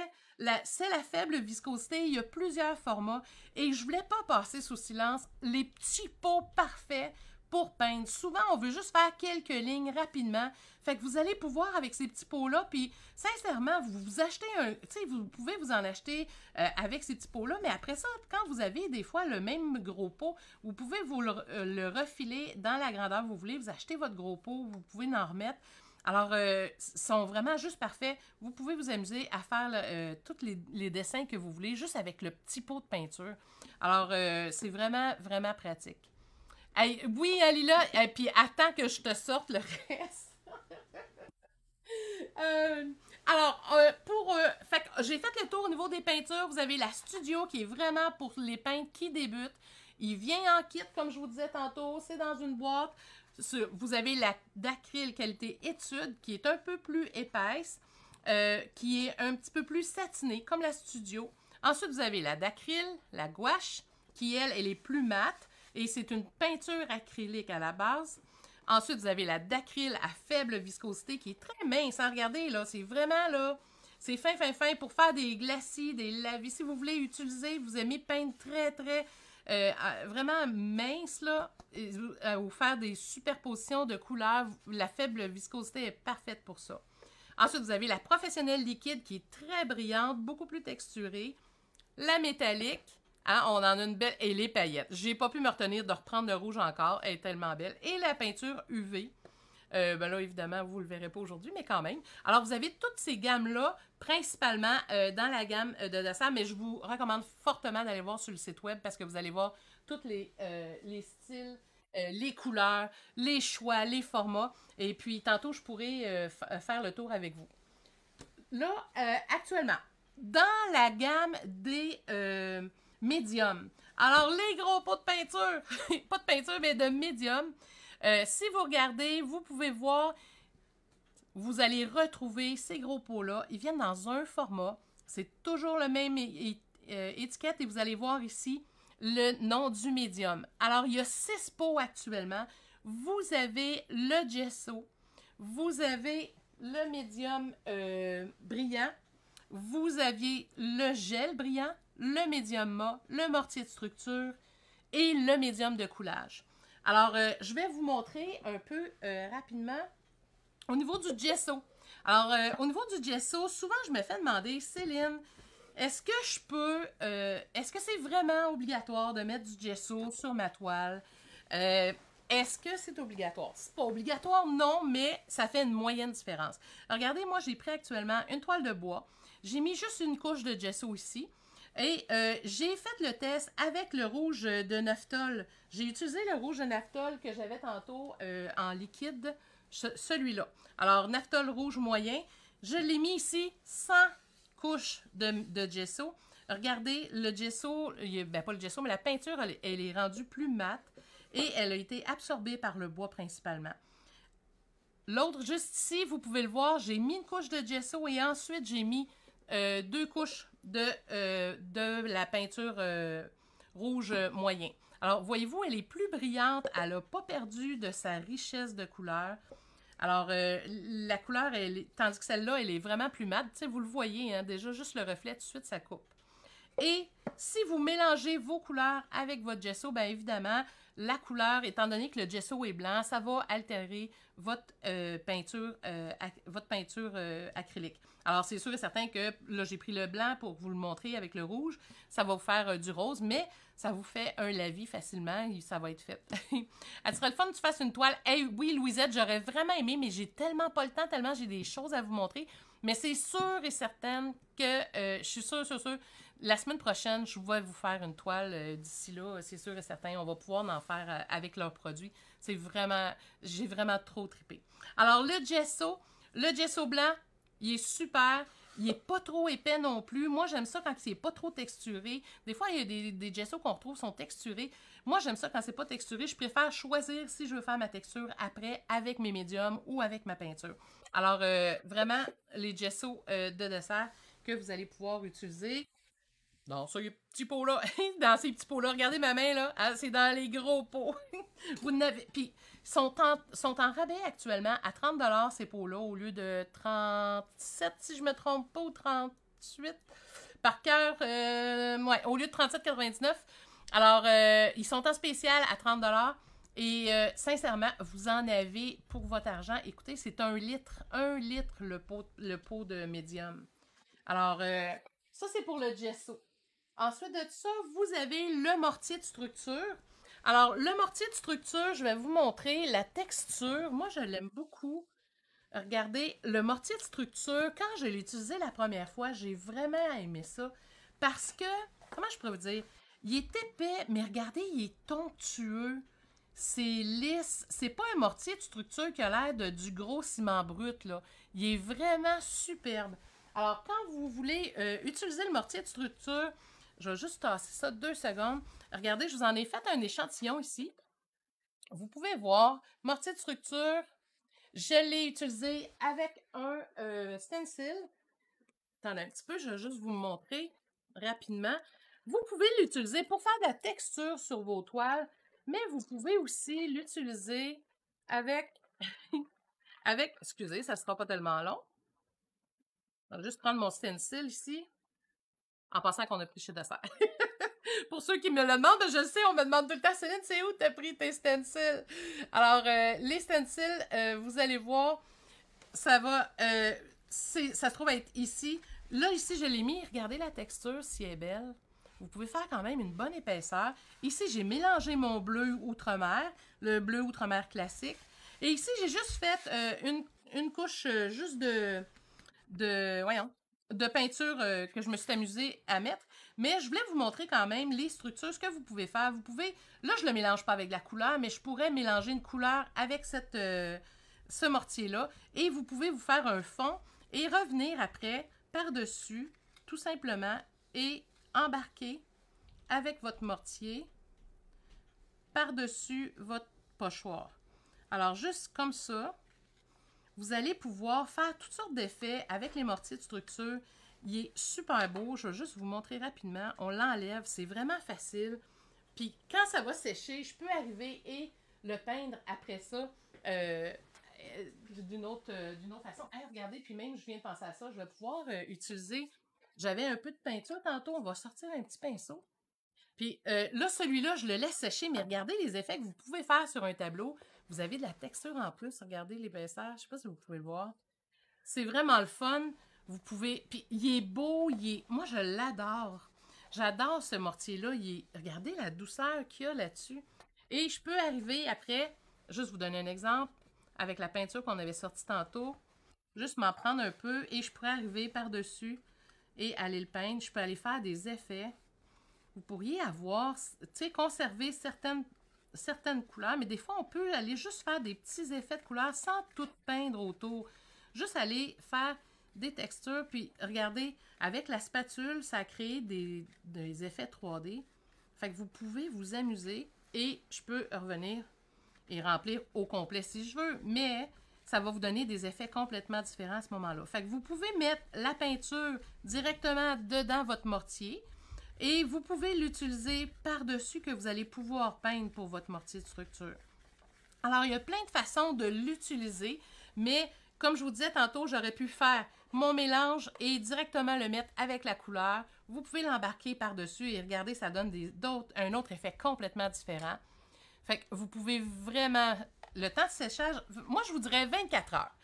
c'est la faible viscosité, il y a plusieurs formats, et je voulais pas passer sous silence les petits pots parfaits pour peindre. Souvent, on veut juste faire quelques lignes rapidement. Fait que vous allez pouvoir avec ces petits pots-là, puis sincèrement, vous vous achetez un... Tu sais, vous pouvez vous en acheter euh, avec ces petits pots-là, mais après ça, quand vous avez des fois le même gros pot, vous pouvez vous le, euh, refiler dans la grandeur que vous voulez. Vous achetez votre gros pot, vous pouvez en remettre. Alors, euh, sont vraiment juste parfaits. Vous pouvez vous amuser à faire tous les, dessins que vous voulez, juste avec le petit pot de peinture. Alors, c'est vraiment, vraiment pratique oui, elle là. Et puis attends que je te sorte le reste. Euh, alors, euh, pour euh, j'ai fait le tour au niveau des peintures. Vous avez la studio qui est vraiment pour les peintres qui débutent. Il vient en kit, comme je vous disais tantôt. C'est dans une boîte. Vous avez la d'acryl qualité étude qui est un peu plus épaisse, qui est un petit peu plus satinée, comme la studio. Ensuite, vous avez la d'acryl, la gouache, qui elle, elle est plus mate. Et c'est une peinture acrylique à la base. Ensuite, vous avez la dacryl à faible viscosité qui est très mince. Hein, regardez, là, c'est vraiment là, c'est fin, fin, fin pour faire des glacis, des lavis. Si vous voulez utiliser, vous aimez peindre très, très, euh, vraiment mince, là, euh, ou faire des superpositions de couleurs. La faible viscosité est parfaite pour ça. Ensuite, vous avez la professionnelle liquide qui est très brillante, beaucoup plus texturée. La métallique, Hein, on en a une belle. Et les paillettes. J'ai pas pu me retenir de reprendre le rouge encore. Elle est tellement belle. Et la peinture UV. Euh, ben là, évidemment, vous ne le verrez pas aujourd'hui, mais quand même. Alors, vous avez toutes ces gammes-là, principalement euh, dans la gamme euh, de Dassa, mais je vous recommande fortement d'aller voir sur le site web parce que vous allez voir tous les, les styles, les couleurs, les choix, les formats. Et puis, tantôt, je pourrai faire le tour avec vous. Là, actuellement, dans la gamme des médium. Alors, les gros pots de peinture, pas de peinture, mais de médium, euh, si vous regardez, vous pouvez voir, vous allez retrouver ces gros pots-là. Ils viennent dans un format. C'est toujours le même euh, étiquette et vous allez voir ici le nom du médium. Alors, il y a six pots actuellement. Vous avez le gesso, vous avez le médium euh, brillant, vous aviez le gel brillant, le médium mât, le mortier de structure et le médium de coulage. Alors, euh, je vais vous montrer un peu euh, rapidement au niveau du gesso. Alors, euh, au niveau du gesso, souvent je me fais demander, Céline, est-ce que je peux, est-ce que c'est vraiment obligatoire de mettre du gesso sur ma toile? Est-ce que c'est obligatoire? C'est pas obligatoire, non, mais ça fait une moyenne différence. regardez, moi, j'ai pris actuellement une toile de bois. J'ai mis juste une couche de gesso ici. Et euh, j'ai fait le test avec le rouge de naphthol. J'ai utilisé le rouge de naphthol que j'avais tantôt euh, en liquide, celui-là. Alors, naphthol rouge moyen. Je l'ai mis ici, sans couches de, gesso. Regardez, le gesso, ben pas le gesso, mais la peinture, elle, est rendue plus mate et elle a été absorbée par le bois principalement. L'autre, juste ici, vous pouvez le voir, j'ai mis une couche de gesso et ensuite j'ai mis euh, deux couches de, euh, de la peinture euh, rouge moyen. Alors, voyez-vous, elle est plus brillante, elle n'a pas perdu de sa richesse de couleur. Alors, euh, la couleur, elle, tandis que celle-là, elle est vraiment plus mate. vous le voyez, hein, déjà, juste le reflet, tout de suite, ça coupe. Et si vous mélangez vos couleurs avec votre gesso, bien évidemment, la couleur, étant donné que le gesso est blanc, ça va altérer votre peinture, votre peinture acrylique. Alors, c'est sûr et certain que là, j'ai pris le blanc pour vous le montrer avec le rouge. Ça va vous faire euh, du rose, mais ça vous fait un lavis facilement et ça va être fait. Elle serait le fun que tu fasses une toile. Eh oui, Louisette, j'aurais vraiment aimé, mais j'ai tellement pas le temps, tellement j'ai des choses à vous montrer. Mais c'est sûr et certain que euh, je suis sûre, sûre, sûre, la semaine prochaine, je vais vous faire une toile euh, d'ici là. C'est sûr et certain, on va pouvoir en faire avec leurs produits. C'est vraiment, j'ai vraiment trop tripé. Alors, le gesso, le gesso blanc, il est super. Il est pas trop épais non plus. Moi, j'aime ça quand c'est pas trop texturé. Des fois, il y a des, gesso qu'on retrouve sont texturés. Moi, j'aime ça quand c'est pas texturé. Je préfère choisir si je veux faire ma texture après avec mes médiums ou avec ma peinture. Alors, euh, vraiment, les gesso euh, de dessert que vous allez pouvoir utiliser. Dans ces petits pots-là, dans ces petits pots-là, regardez ma main, là, ah, c'est dans les gros pots. vous n'avez... Puis, sont sont en rabais actuellement à 30 ces pots-là au lieu de 37 si je me trompe pas ou 38 par cœur euh, au lieu de 37,99. Alors euh, ils sont en spécial à 30 et euh, sincèrement, vous en avez pour votre argent. Écoutez, c'est un litre, un litre le pot, le pot de médium. Alors ça c'est pour le gesso. Ensuite de ça, vous avez le mortier de structure. Alors, le mortier de structure, je vais vous montrer la texture. Moi, je l'aime beaucoup. Regardez, le mortier de structure, quand je l'ai utilisé la première fois, j'ai vraiment aimé ça. Parce que, comment je pourrais vous dire, il est épais, mais regardez, il est onctueux. C'est lisse. C'est pas un mortier de structure qui a l'air du gros ciment brut, là. Il est vraiment superbe. Alors, quand vous voulez euh, utiliser le mortier de structure, je vais juste tasser ça deux secondes. Regardez, je vous en ai fait un échantillon ici. Vous pouvez voir, mortier de structure, je l'ai utilisé avec un euh, stencil. Attendez un petit peu, je vais juste vous montrer rapidement. Vous pouvez l'utiliser pour faire de la texture sur vos toiles, mais vous pouvez aussi l'utiliser avec... avec... Excusez, ça ne sera pas tellement long. Je vais juste prendre mon stencil ici en pensant qu'on a pris chez dessert. Pour ceux qui me le demandent, je le sais, on me demande tout le temps, Céline, c'est où t'as pris tes stencils? Alors, euh, les stencils, euh, vous allez voir, ça va, euh, ça se trouve être ici. Là, ici, je l'ai mis. Regardez la texture, si elle est belle. Vous pouvez faire quand même une bonne épaisseur. Ici, j'ai mélangé mon bleu outre-mer, le bleu outre-mer classique. Et ici, j'ai juste fait une, une, couche juste de, de, voyons, de peinture euh, que je me suis amusée à mettre. Mais je voulais vous montrer quand même les structures, ce que vous pouvez faire. Vous pouvez, là je le mélange pas avec la couleur, mais je pourrais mélanger une couleur avec cette, euh, ce mortier-là. Et vous pouvez vous faire un fond et revenir après par-dessus, tout simplement, et embarquer avec votre mortier par-dessus votre pochoir. Alors juste comme ça, vous allez pouvoir faire toutes sortes d'effets avec les mortiers de structure. Il est super beau. Je vais juste vous montrer rapidement. On l'enlève. C'est vraiment facile. Puis quand ça va sécher, je peux arriver et le peindre après ça euh, d'une autre, euh, autre façon. regardez, puis même, je viens de penser à ça. Je vais pouvoir euh, utiliser... J'avais un peu de peinture tantôt. On va sortir un petit pinceau. Puis là, celui-là, je le laisse sécher, mais regardez les effets que vous pouvez faire sur un tableau vous avez de la texture en plus. Regardez l'épaisseur. Je ne sais pas si vous pouvez le voir. C'est vraiment le fun. Vous pouvez. Puis il est beau, il est. Moi, je l'adore. J'adore ce mortier-là. Est... Regardez la douceur qu'il y a là-dessus. Et je peux arriver après, juste vous donner un exemple, avec la peinture qu'on avait sortie tantôt, juste m'en prendre un peu et je pourrais arriver par-dessus et aller le peindre. Je peux aller faire des effets. Vous pourriez avoir, tu sais, conserver certaines certaines couleurs, mais des fois, on peut aller juste faire des petits effets de couleurs sans tout peindre autour. Juste aller faire des textures, puis regardez, avec la spatule, ça crée des, des effets 3D. Fait que vous pouvez vous amuser et je peux revenir et remplir au complet si je veux, mais ça va vous donner des effets complètement différents à ce moment-là. Fait que vous pouvez mettre la peinture directement dedans votre mortier, et vous pouvez l'utiliser par-dessus que vous allez pouvoir peindre pour votre mortier de structure. Alors, il y a plein de façons de l'utiliser, mais comme je vous disais tantôt, j'aurais pu faire mon mélange et directement le mettre avec la couleur. Vous pouvez l'embarquer par-dessus et regardez, ça donne des, un autre effet complètement différent. Fait que vous pouvez vraiment... Le temps de séchage, moi, je vous dirais 24 heures.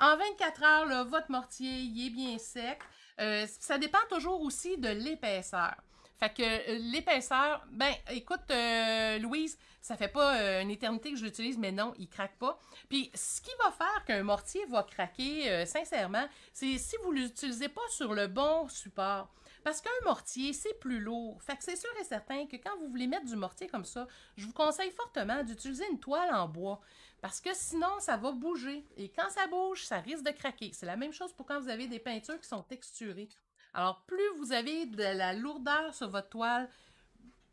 En 24 heures, votre mortier, est bien sec. Euh, ça dépend toujours aussi de l'épaisseur. Fait que euh, l'épaisseur, ben écoute, euh, Louise, ça fait pas euh, une éternité que je l'utilise, mais non, il craque pas. Puis ce qui va faire qu'un mortier va craquer, sincèrement, c'est si vous l'utilisez pas sur le bon support. Parce qu'un mortier, c'est plus lourd. Fait que c'est sûr et certain que quand vous voulez mettre du mortier comme ça, je vous conseille fortement d'utiliser une toile en bois. Parce que sinon, ça va bouger. Et quand ça bouge, ça risque de craquer. C'est la même chose pour quand vous avez des peintures qui sont texturées. Alors, plus vous avez de la lourdeur sur votre toile,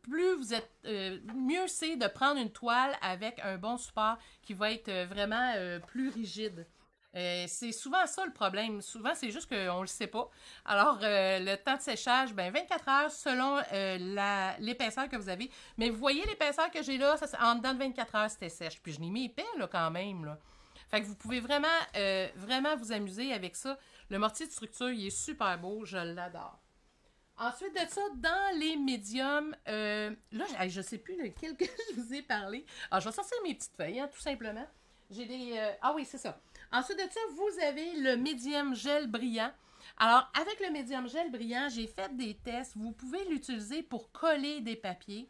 plus vous êtes, euh, mieux c'est de prendre une toile avec un bon support qui va être euh, vraiment euh, plus rigide. c'est souvent ça le problème. Souvent, c'est juste qu'on ne le sait pas. Alors, le temps de séchage, ben, 24 heures selon l'épaisseur que vous avez. Mais vous voyez l'épaisseur que j'ai là, en dedans de 24 heures, c'était sèche. Puis je l'ai mis épais quand même. Là. Fait que vous pouvez vraiment, vraiment vous amuser avec ça. Le mortier de structure, il est super beau, je l'adore. Ensuite de ça, dans les médiums, euh, là, je ne sais plus de quel que je vous ai parlé. Alors, ah, je vais sortir mes petites feuilles, hein, tout simplement. J'ai des... Euh, ah oui, c'est ça. Ensuite de ça, vous avez le médium gel brillant. Alors, avec le médium gel brillant, j'ai fait des tests. Vous pouvez l'utiliser pour coller des papiers.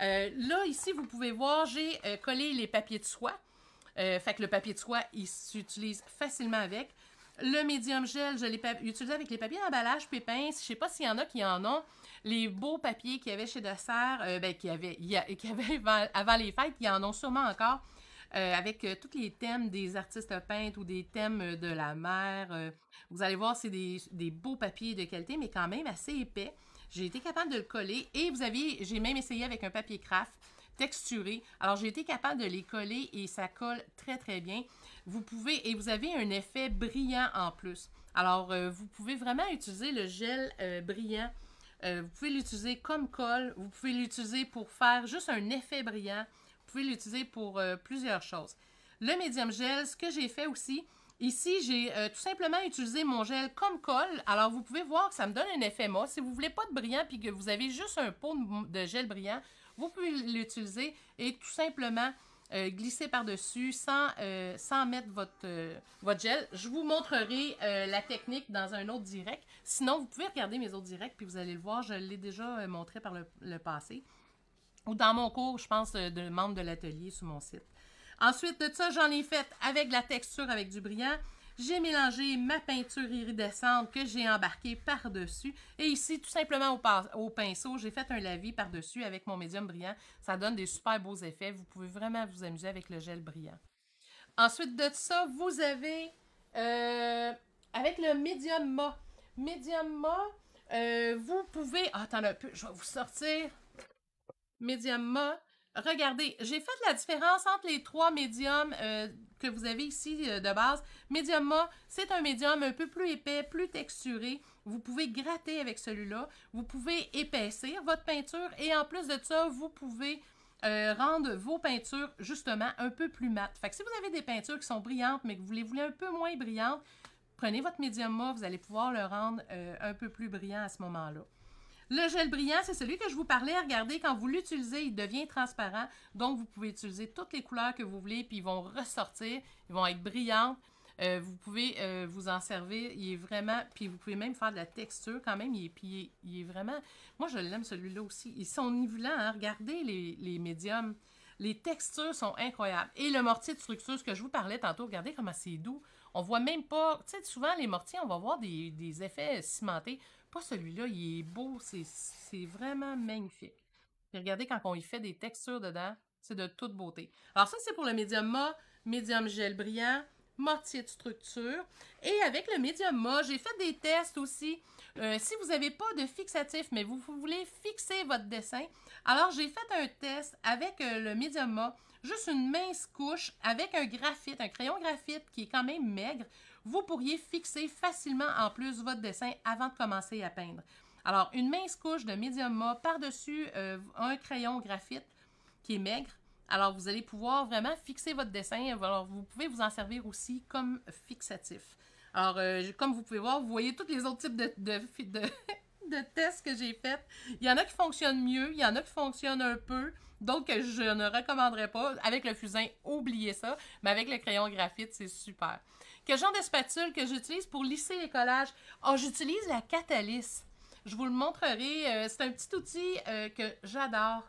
Euh, là, ici, vous pouvez voir, j'ai collé les papiers de soie. fait que le papier de soie, il s'utilise facilement avec. Le médium gel, je l'ai utilisé avec les papiers d'emballage pépins. Je ne sais pas s'il y en a qui en ont. Les beaux papiers qu'il y avait chez Dessert, euh, ben, qu'il y avait, avant, les fêtes, y en ont sûrement encore. Euh, avec euh, tous les thèmes des artistes peintes ou des thèmes de la mer. vous allez voir, c'est des, beaux papiers de qualité, mais quand même assez épais. J'ai été capable de le coller et vous avez, j'ai même essayé avec un papier craft texturé. Alors, j'ai été capable de les coller et ça colle très, très bien. Vous pouvez, et vous avez un effet brillant en plus. Alors, euh, vous pouvez vraiment utiliser le gel euh, brillant. Euh, vous pouvez l'utiliser comme colle. Vous pouvez l'utiliser pour faire juste un effet brillant. Vous pouvez l'utiliser pour plusieurs choses. Le médium gel, ce que j'ai fait aussi, Ici, j'ai tout simplement utilisé mon gel comme colle. Alors, vous pouvez voir que ça me donne un effet mat. Si vous ne voulez pas de brillant puis que vous avez juste un pot de gel brillant, vous pouvez l'utiliser et tout simplement euh, glisser par-dessus sans, euh, sans mettre votre, euh, votre gel. Je vous montrerai la technique dans un autre direct. Sinon, vous pouvez regarder mes autres directs, puis vous allez le voir, je l'ai déjà montré par le, le, passé. Ou dans mon cours, je pense, de membre de l'atelier sur mon site. Ensuite de ça, j'en ai fait avec la texture, avec du brillant. J'ai mélangé ma peinture iridescente que j'ai embarquée par-dessus. Et ici, tout simplement au, pinceau, j'ai fait un lavis par-dessus avec mon médium brillant. Ça donne des super beaux effets. Vous pouvez vraiment vous amuser avec le gel brillant. Ensuite de ça, vous avez euh, avec le médium mat. Médium mat, euh, vous pouvez... Ah, attends un peu, je vais vous sortir. Médium mat. Regardez, j'ai fait la différence entre les trois médiums euh, que vous avez ici euh, de base. Mediuma, c'est un médium un peu plus épais, plus texturé. Vous pouvez gratter avec celui-là. Vous pouvez épaissir votre peinture et en plus de ça, vous pouvez euh, rendre vos peintures justement un peu plus mates. Fait que si vous avez des peintures qui sont brillantes mais que vous les voulez un peu moins brillantes, prenez votre médium vous allez pouvoir le rendre un peu plus brillant à ce moment-là. Le gel brillant, c'est celui que je vous parlais. Regardez, quand vous l'utilisez, il devient transparent. Donc, vous pouvez utiliser toutes les couleurs que vous voulez, puis ils vont ressortir. Ils vont être brillants. Euh, vous pouvez euh, vous en servir. Il est vraiment. Puis vous pouvez même faire de la texture quand même. Il est, puis il est, vraiment. Moi, je l'aime celui-là aussi. Ils sont nivelants. Hein. Regardez les, médiums. Les textures sont incroyables. Et le mortier de structure, ce que je vous parlais tantôt, regardez comment c'est doux. On voit même pas. Tu sais, souvent, les mortiers, on va voir des effets cimentés pas celui-là, il est beau, c'est vraiment magnifique. regardez quand on y fait des textures dedans, c'est de toute beauté. Alors ça, c'est pour le médium mat, médium gel brillant, moitié de structure. Et avec le médium mat, j'ai fait des tests aussi. Euh, si vous n'avez pas de fixatif, mais vous, voulez fixer votre dessin, alors j'ai fait un test avec euh, le médium mat, juste une mince couche avec un graphite, un crayon graphite qui est quand même maigre, vous pourriez fixer facilement en plus votre dessin avant de commencer à peindre. Alors, une mince couche de médium mat par-dessus euh, un crayon graphite qui est maigre. Alors, vous allez pouvoir vraiment fixer votre dessin. Alors, vous pouvez vous en servir aussi comme fixatif. Alors, euh, comme vous pouvez voir, vous voyez tous les autres types de, de, de tests que j'ai faits. Il y en a qui fonctionnent mieux, il y en a qui fonctionnent un peu, Donc, que je ne recommanderais pas. Avec le fusain, oubliez ça, mais avec le crayon graphite, c'est super. Quel genre de spatule que j'utilise pour lisser les collages? Oh, j'utilise la catalyse. Je vous le montrerai. Euh, c'est un petit outil euh, que j'adore,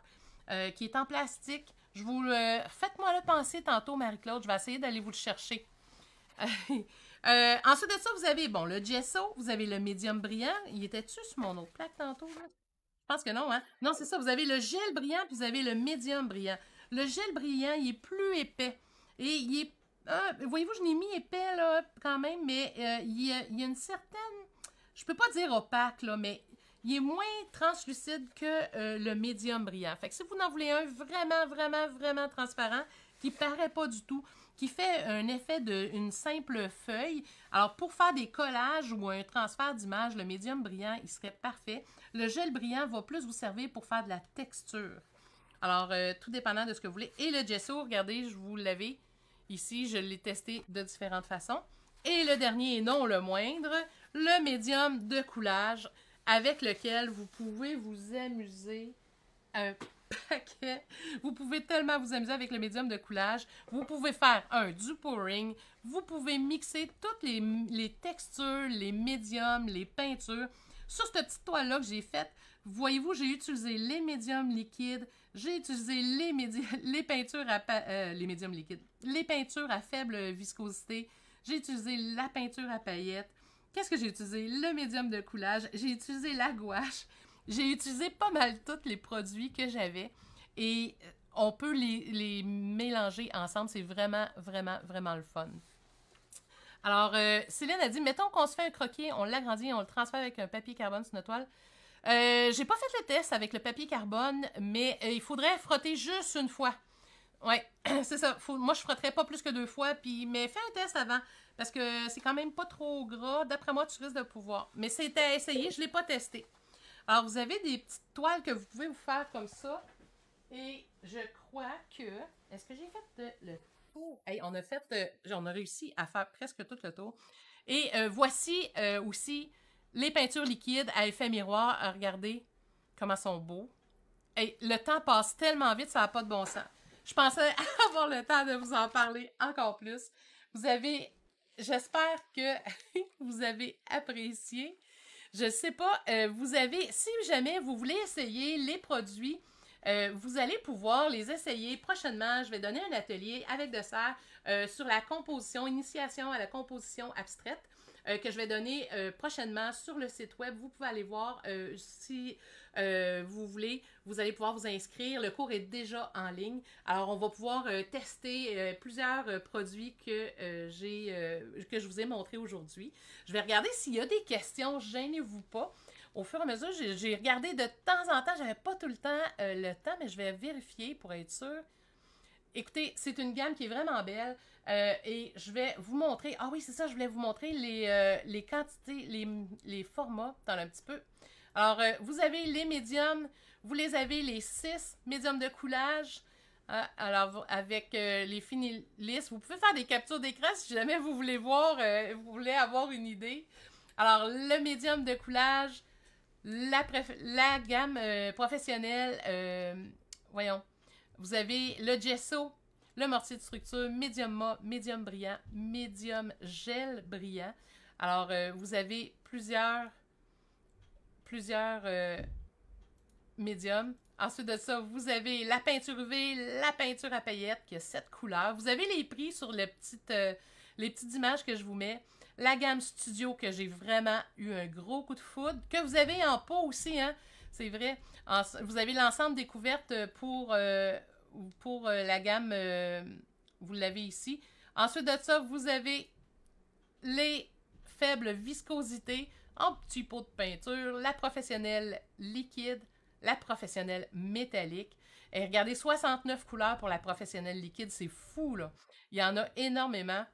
euh, qui est en plastique. Je vous le... Faites-moi le penser tantôt, Marie-Claude. Je vais essayer d'aller vous le chercher. ensuite de ça, vous avez, bon, le gesso, vous avez le médium brillant. Il était-tu sur mon autre plaque tantôt? Je pense que non, hein? Non, c'est ça, vous avez le gel brillant, puis vous avez le médium brillant. Le gel brillant, il est plus épais et il est ah, voyez-vous, je n'ai mis épais, là, quand même, mais euh, il, y a, une certaine... Je peux pas dire opaque, là, mais il est moins translucide que euh, le médium brillant. Fait que si vous en voulez un vraiment, vraiment, vraiment transparent, qui paraît pas du tout, qui fait un effet d'une simple feuille. Alors, pour faire des collages ou un transfert d'image, le médium brillant, il serait parfait. Le gel brillant va plus vous servir pour faire de la texture. Alors, euh, tout dépendant de ce que vous voulez. Et le gesso, regardez, je vous l'avais Ici, je l'ai testé de différentes façons. Et le dernier, et non le moindre, le médium de coulage avec lequel vous pouvez vous amuser un paquet. Vous pouvez tellement vous amuser avec le médium de coulage. Vous pouvez faire un du pouring. Vous pouvez mixer toutes les, les textures, les médiums, les peintures. Sur cette petite toile-là que j'ai faite, voyez-vous, j'ai utilisé les médiums liquides, j'ai utilisé les, les peintures à euh, les médiums liquides, les peintures à faible viscosité. J'ai utilisé la peinture à paillettes. Qu'est-ce que j'ai utilisé? Le médium de coulage. J'ai utilisé la gouache. J'ai utilisé pas mal tous les produits que j'avais et euh, on peut les, mélanger ensemble. C'est vraiment, vraiment, vraiment le fun. Alors, euh, Céline a dit, mettons qu'on se fait un croquis, on l'agrandit, on le transfère avec un papier carbone sur notre toile. Euh, j'ai pas fait le test avec le papier carbone, mais euh, il faudrait frotter juste une fois. Ouais, c'est ça. moi, je frotterais pas plus que deux fois, puis, mais fais un test avant, parce que c'est quand même pas trop gras. D'après moi, tu risques de pouvoir. Mais c'était à essayer, je ne l'ai pas testé. Alors, vous avez des petites toiles que vous pouvez vous faire comme ça. Et je crois que... Est-ce que j'ai fait le tour? on a fait... Euh, on a réussi à faire presque tout le tour. Et euh, voici aussi les peintures liquides à effet miroir, regardez comment sont beaux. Et le temps passe tellement vite, ça n'a pas de bon sens. Je pensais avoir le temps de vous en parler encore plus. Vous avez, j'espère que vous avez apprécié. Je sais pas, euh, vous avez, si jamais vous voulez essayer les produits, euh, vous allez pouvoir les essayer prochainement. Je vais donner un atelier avec de serre euh, sur la composition, initiation à la composition abstraite. Euh, que je vais donner euh, prochainement sur le site web. Vous pouvez aller voir euh, si vous voulez. Vous allez pouvoir vous inscrire. Le cours est déjà en ligne. Alors, on va pouvoir tester plusieurs produits que j'ai que je vous ai montrés aujourd'hui. Je vais regarder s'il y a des questions. Gênez-vous pas au fur et à mesure, j'ai regardé de temps en temps. J'avais pas tout le temps le temps, mais je vais vérifier pour être sûre. Écoutez, c'est une gamme qui est vraiment belle. Euh, et je vais vous montrer, ah oui, c'est ça, je voulais vous montrer les, euh, quantités, les, formats, dans un petit peu. Alors, euh, vous avez les médiums, vous les avez les 6 médiums de coulage. alors, avec les finilistes, vous pouvez faire des captures d'écran si jamais vous voulez voir, vous voulez avoir une idée. Alors, le médium de coulage, la gamme professionnelle, voyons, vous avez le gesso, le mortier de structure, médium mat, médium brillant, médium gel brillant. Alors, euh, vous avez plusieurs, plusieurs euh, médiums. Ensuite de ça, vous avez la peinture UV, la peinture à paillettes, qui a sept couleurs. Vous avez les prix sur les petites, euh, les petites images que je vous mets. La gamme Studio, que j'ai vraiment eu un gros coup de foudre, que vous avez en pot aussi, hein? c'est vrai. vous avez l'ensemble découverte pour pour euh, la gamme, euh, vous l'avez ici. Ensuite de ça, vous avez les faibles viscosités en petits pots de peinture, la professionnelle liquide, la professionnelle métallique. Et regardez, 69 couleurs pour la professionnelle liquide, c'est fou, là. Il y en a énormément.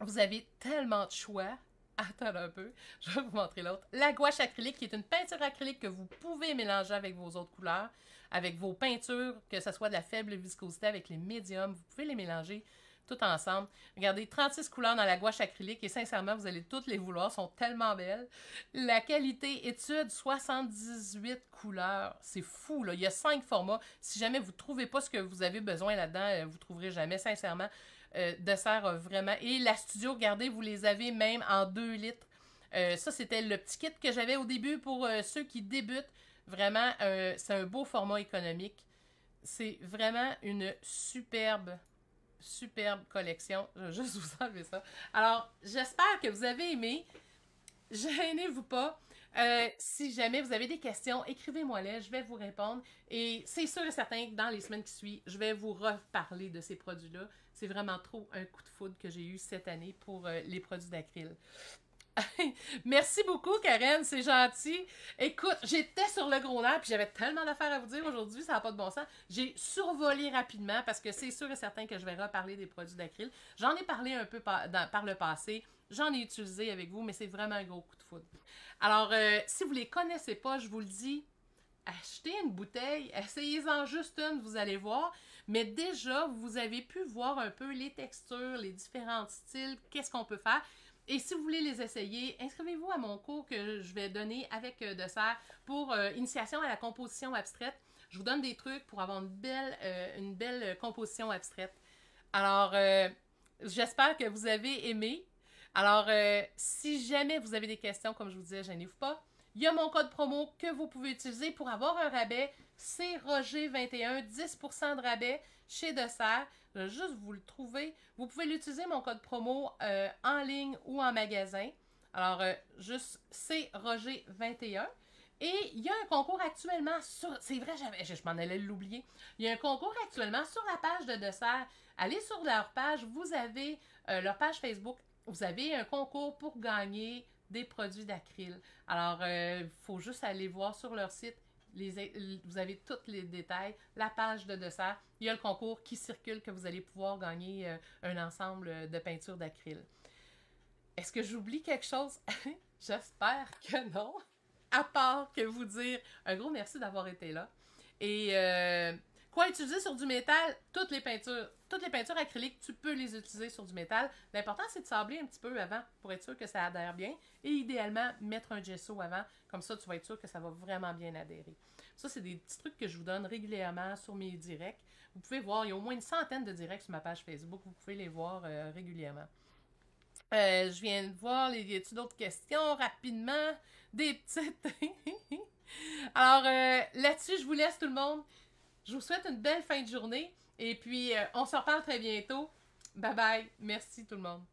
Vous avez tellement de choix. Attendez un peu, je vais vous montrer l'autre. La gouache acrylique, qui est une peinture acrylique que vous pouvez mélanger avec vos autres couleurs avec vos peintures, que ce soit de la faible viscosité avec les médiums, vous pouvez les mélanger tout ensemble. Regardez, 36 couleurs dans la gouache acrylique et sincèrement, vous allez toutes les vouloir, sont tellement belles. La qualité étude, 78 couleurs. C'est fou, là. Il y a 5 formats. Si jamais vous ne trouvez pas ce que vous avez besoin là-dedans, euh, vous ne trouverez jamais, sincèrement. Euh, de serre vraiment. Et la studio, regardez, vous les avez même en 2 litres. Euh, ça, c'était le petit kit que j'avais au début pour ceux qui débutent. Vraiment, euh, c'est un beau format économique. C'est vraiment une superbe, superbe collection. Je vais juste vous enlever ça. Alors, j'espère que vous avez aimé. Gênez-vous pas. Euh, si jamais vous avez des questions, écrivez-moi-les, je vais vous répondre. Et c'est sûr et certain que dans les semaines qui suivent, je vais vous reparler de ces produits-là. C'est vraiment trop un coup de foudre que j'ai eu cette année pour euh, les produits d'acryl. Merci beaucoup, Karen, c'est gentil. Écoute, j'étais sur le gros nerf, puis j'avais tellement d'affaires à vous dire aujourd'hui, ça n'a pas de bon sens. J'ai survolé rapidement parce que c'est sûr et certain que je vais reparler des produits d'acryl. J'en ai parlé un peu par, le passé. J'en ai utilisé avec vous, mais c'est vraiment un gros coup de foudre. Alors, euh, si vous ne les connaissez pas, je vous le dis, achetez une bouteille, essayez-en juste une, vous allez voir. Mais déjà, vous avez pu voir un peu les textures, les différents styles, qu'est-ce qu'on peut faire. Et si vous voulez les essayer, inscrivez-vous à mon cours que je vais donner avec euh, De Serre pour euh, initiation à la composition abstraite. Je vous donne des trucs pour avoir une belle, euh, une belle composition abstraite. Alors, j'espère que vous avez aimé. Alors, si jamais vous avez des questions, comme je vous disais, gênez-vous pas. Il y a mon code promo que vous pouvez utiliser pour avoir un rabais. C'est Roger21, 10% de rabais chez Dessert. Je vais juste vous le trouver. Vous pouvez l'utiliser, mon code promo, euh, en ligne ou en magasin. Alors, euh, juste c Roger 21. Et il y a un concours actuellement sur. C'est vrai, je, je m'en allais l'oublier. Il y a un concours actuellement sur la page de Dessert. Allez sur leur page, vous avez euh, leur page Facebook. Vous avez un concours pour gagner des produits d'acryl. Alors, il faut juste aller voir sur leur site vous avez tous les détails, la page de dessert. Il y a le concours qui circule que vous allez pouvoir gagner euh, un ensemble euh, de peintures d'acryl. Est-ce que j'oublie quelque chose? J'espère que non. À part que vous dire un gros merci d'avoir été là. Et euh, quoi utiliser sur du métal? Toutes les peintures toutes les peintures acryliques, tu peux les utiliser sur du métal. L'important, c'est de sabler un petit peu avant pour être sûr que ça adhère bien. Et idéalement, mettre un gesso avant. Comme ça, tu vas être sûr que ça va vraiment bien adhérer. Ça, c'est des petits trucs que je vous donne régulièrement sur mes directs. Vous pouvez voir, il y a au moins une centaine de directs sur ma page Facebook. Vous pouvez les voir euh, régulièrement. Euh, je viens de voir, y a-t-il d'autres questions rapidement? Des petites. Alors euh, là-dessus, je vous laisse tout le monde. Je vous souhaite une belle fin de journée. Et puis, euh, on se reparle très bientôt. Bye bye. Merci tout le monde.